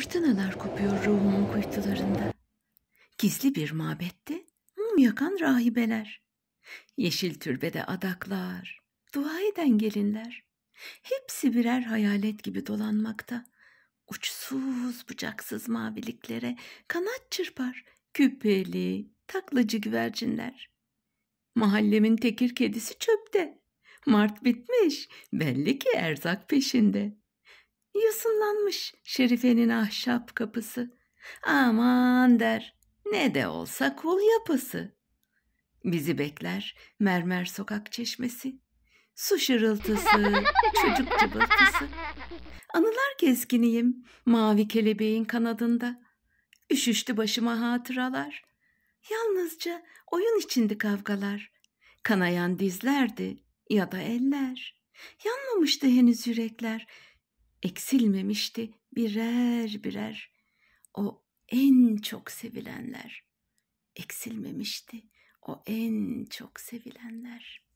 fırtınalar kopuyor ruhumun kuytularında. Gizli bir mabette mum yakan rahibeler. Yeşil türbede adaklar, dua eden gelinler. Hepsi birer hayalet gibi dolanmakta. Uçsuz bucaksız maviliklere kanat çırpar küpeli, taklacı güvercinler. Mahallemin tekir kedisi çöpte. Mart bitmiş, belli ki erzak peşinde. Yosunlanmış Şerife'nin ahşap kapısı. Aman der, ne de olsa kul yapısı. Bizi bekler mermer sokak çeşmesi. Su şırıltısı, çocuk cıvıltısı. Anılar gezginiyim mavi kelebeğin kanadında. Üşüştü başıma hatıralar. Yalnızca oyun içinde kavgalar. Kanayan dizlerdi ya da eller. Yanmamıştı henüz yürekler eksilmemişti birer birer. O en çok sevilenler eksilmemişti. O en çok sevilenler.